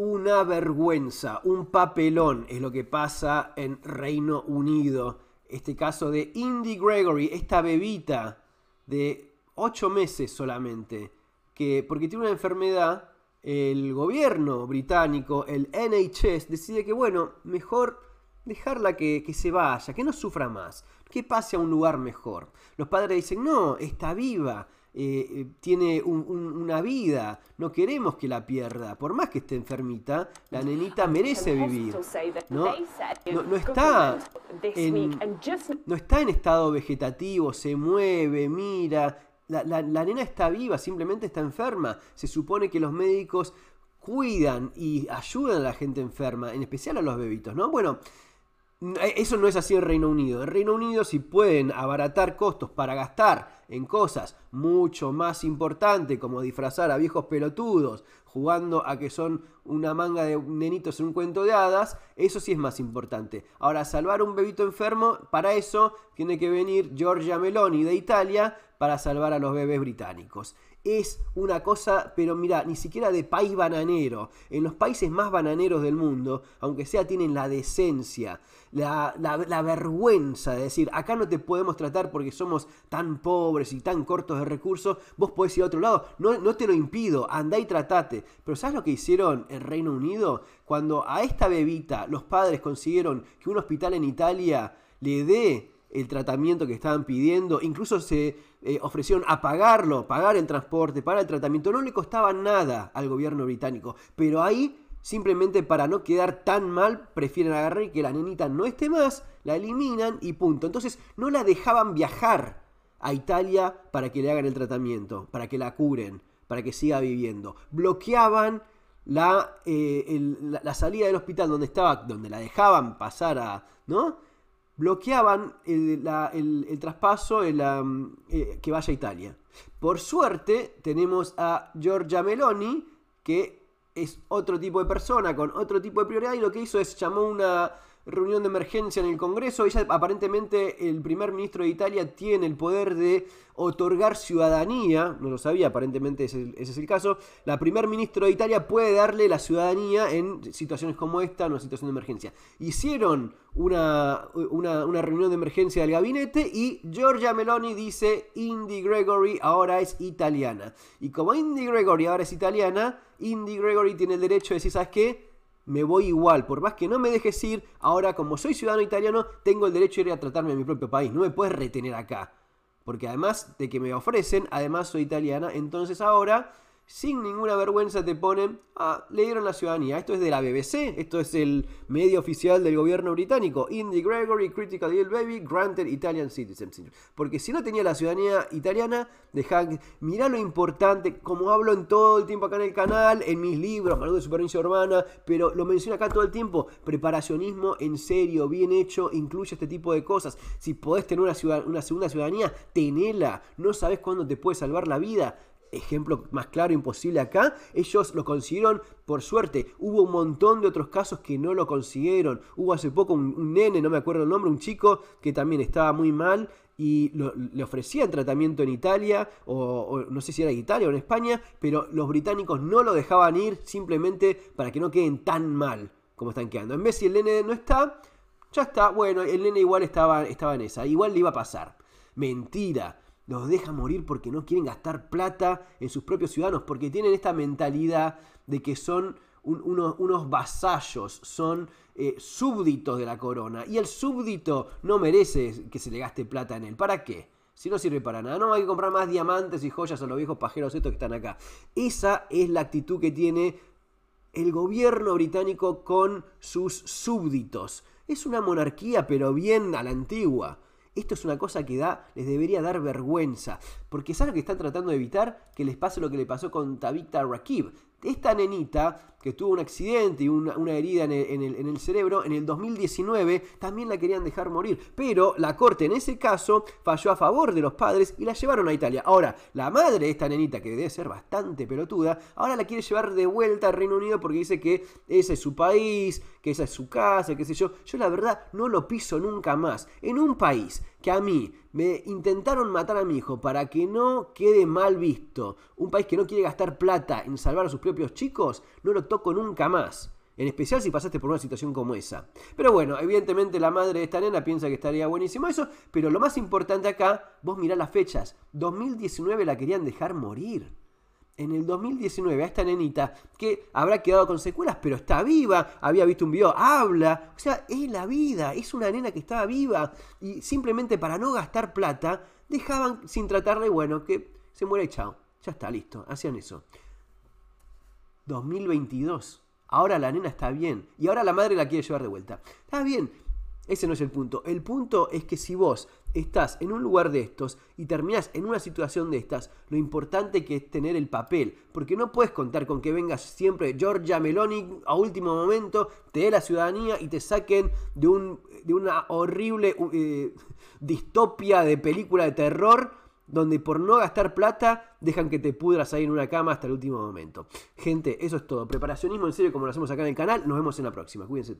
una vergüenza, un papelón es lo que pasa en Reino Unido. Este caso de Indy Gregory, esta bebita de 8 meses solamente, que porque tiene una enfermedad, el gobierno británico, el NHS, decide que bueno, mejor dejarla que, que se vaya, que no sufra más, que pase a un lugar mejor. Los padres dicen, no, está viva, eh, tiene una vida, no queremos que la pierda, por más que esté enfermita, la nenita merece vivir. No, está, en, no está en estado vegetativo, se mueve, mira. La, la nena está viva, simplemente está enferma. Se supone que los médicos cuidan y ayudan a la gente enferma, en especial a los bebitos, ¿no? Bueno, eso no es así en Reino Unido. En Reino Unido, si pueden abaratar costos para gastar en cosas mucho más importantes, como disfrazar a viejos pelotudos, jugando a que son una manga de nenitos en un cuento de hadas, eso sí es más importante. Ahora, salvar un bebito enfermo, para eso tiene que venir Giorgia Meloni de Italia para salvar a los bebés británicos es una cosa, pero mira, ni siquiera de país bananero. En los países más bananeros del mundo, aunque sea, tienen la decencia, la, la, vergüenza de decir, acá no te podemos tratar porque somos tan pobres y tan cortos de recursos, vos podés ir a otro lado. No, no te lo impido, andá y tratate. Pero ¿sabes lo que hicieron en Reino Unido? Cuando a esta bebita los padres consiguieron que un hospital en Italia le dé el tratamiento que estaban pidiendo, incluso se eh, ofrecieron a pagarlo, pagar el transporte, pagar el tratamiento, no le costaba nada al gobierno británico, pero ahí simplemente para no quedar tan mal, prefieren agarrar y que la nenita no esté más, la eliminan y punto. Entonces no la dejaban viajar a Italia para que le hagan el tratamiento, para que la curen, para que siga viviendo. Bloqueaban la, eh, la, la salida del hospital donde estaba, donde la dejaban pasar a, ¿no? bloqueaban el, traspaso mm, eh, que vaya a Italia. Por suerte tenemos a Giorgia Meloni, que es otro tipo de persona, con otro tipo de prioridad, y lo que hizo es llamó una reunión de emergencia en el Congreso. Ella, aparentemente, el primer ministro de Italia tiene el poder de otorgar ciudadanía, no lo sabía, aparentemente ese, es el caso. La primer ministro de Italia puede darle la ciudadanía en situaciones como esta, en una situación de emergencia. Hicieron una, una, una reunión de emergencia del gabinete y Giorgia Meloni dice: Indy Gregory ahora es italiana. Y como Indy Gregory ahora es italiana, Indy Gregory tiene el derecho de decir, ¿sabes qué? me voy igual. Por más que no me dejes ir, ahora como soy ciudadano italiano, tengo el derecho de ir a tratarme a mi propio país. No me puedes retener acá. Porque además de que me ofrecen, además soy italiana. Entonces ahora sin ninguna vergüenza te ponen, a leer dieron la ciudadanía. Esto es de la BBC, esto es el medio oficial del gobierno británico. Indy Gregory, Critical Deal Baby, Granted Italian Citizen. Porque si no tenía la ciudadanía italiana, dejá, mirá lo importante, como hablo en todo el tiempo acá en el canal, en mis libros, Manual de Supervivencia Urbana, pero lo menciono acá todo el tiempo, preparacionismo en serio, bien hecho, incluye este tipo de cosas. Si podés tener una, una segunda ciudadanía, tenela, no sabes cuándo te puede salvar la vida ejemplo más claro imposible acá, ellos lo consiguieron por suerte. Hubo un montón de otros casos que no lo consiguieron. Hubo hace poco un, nene, no me acuerdo el nombre, un chico que también estaba muy mal y le ofrecían tratamiento en Italia, o, no sé si era en Italia o en España, pero los británicos no lo dejaban ir simplemente para que no queden tan mal como están quedando. En vez si el nene no está, ya está, bueno, el nene igual estaba, estaba en esa, igual le iba a pasar. Mentira los deja morir porque no quieren gastar plata en sus propios ciudadanos, porque tienen esta mentalidad de que son unos, vasallos, son eh, súbditos de la corona, y el súbdito no merece que se le gaste plata en él. ¿Para qué? Si no sirve para nada, no hay que comprar más diamantes y joyas a los viejos pajeros estos que están acá. Esa es la actitud que tiene el gobierno británico con sus súbditos. Es una monarquía, pero bien a la antigua. Esto es una cosa que da, les debería dar vergüenza, porque ¿saben que están tratando de evitar? Que les pase lo que le pasó con Tabitha Rakib. Esta nenita que tuvo un accidente y una, herida en el, en el, cerebro, en el 2019 también la querían dejar morir, pero la corte en ese caso falló a favor de los padres y la llevaron a Italia. Ahora, la madre de esta nenita, que debe ser bastante pelotuda, ahora la quiere llevar de vuelta al Reino Unido porque dice que ese es su país, que esa es su casa, qué sé yo. Yo la verdad no lo piso nunca más. En un país que a mí me intentaron matar a mi hijo para que no quede mal visto, un país que no quiere gastar plata en salvar a sus propios chicos, no lo toco nunca más. En especial si pasaste por una situación como esa. Pero bueno, evidentemente la madre de esta nena piensa que estaría buenísimo eso. Pero lo más importante acá, vos mirá las fechas. 2019 la querían dejar morir en el 2019 a esta nenita que habrá quedado con secuelas, pero está viva, había visto un video, habla, o sea, es la vida, es una nena que estaba viva y simplemente para no gastar plata dejaban sin tratarle, bueno, que se muera echado, ya está, listo, hacían eso. 2022, ahora la nena está bien y ahora la madre la quiere llevar de vuelta. Está bien, ese no es el punto, el punto es que si vos estás en un lugar de estos y terminas en una situación de estas, lo importante que es tener el papel, porque no puedes contar con que vengas siempre Georgia Meloni a último momento, te dé la ciudadanía y te saquen de, un, de una horrible eh, distopia de película de terror donde por no gastar plata dejan que te pudras ahí en una cama hasta el último momento. Gente, eso es todo. Preparacionismo en serio como lo hacemos acá en el canal. Nos vemos en la próxima. Cuídense